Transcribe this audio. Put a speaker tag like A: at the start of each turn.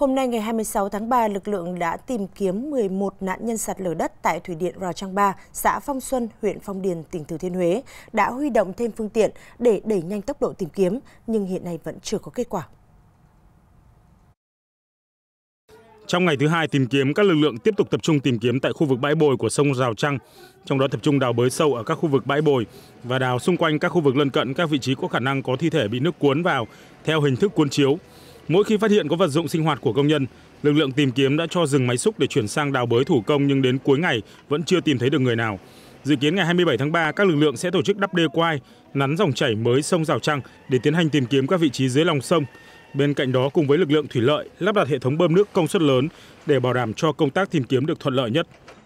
A: Hôm nay ngày 26 tháng 3, lực lượng đã tìm kiếm 11 nạn nhân sạt lở đất tại thủy điện Rào Trang 3, xã Phong Xuân, huyện Phong Điền, tỉnh Thừa Thiên Huế, đã huy động thêm phương tiện để đẩy nhanh tốc độ tìm kiếm, nhưng hiện nay vẫn chưa có kết quả.
B: Trong ngày thứ hai tìm kiếm, các lực lượng tiếp tục tập trung tìm kiếm tại khu vực bãi bồi của sông Rào Trăng, trong đó tập trung đào bới sâu ở các khu vực bãi bồi và đào xung quanh các khu vực lân cận các vị trí có khả năng có thi thể bị nước cuốn vào theo hình thức cuốn chiếu. Mỗi khi phát hiện có vật dụng sinh hoạt của công nhân, lực lượng tìm kiếm đã cho dừng máy xúc để chuyển sang đào bới thủ công nhưng đến cuối ngày vẫn chưa tìm thấy được người nào. Dự kiến ngày 27 tháng 3, các lực lượng sẽ tổ chức đắp đê quai, nắn dòng chảy mới sông Rào Trăng để tiến hành tìm kiếm các vị trí dưới lòng sông. Bên cạnh đó, cùng với lực lượng thủy lợi, lắp đặt hệ thống bơm nước công suất lớn để bảo đảm cho công tác tìm kiếm được thuận lợi nhất.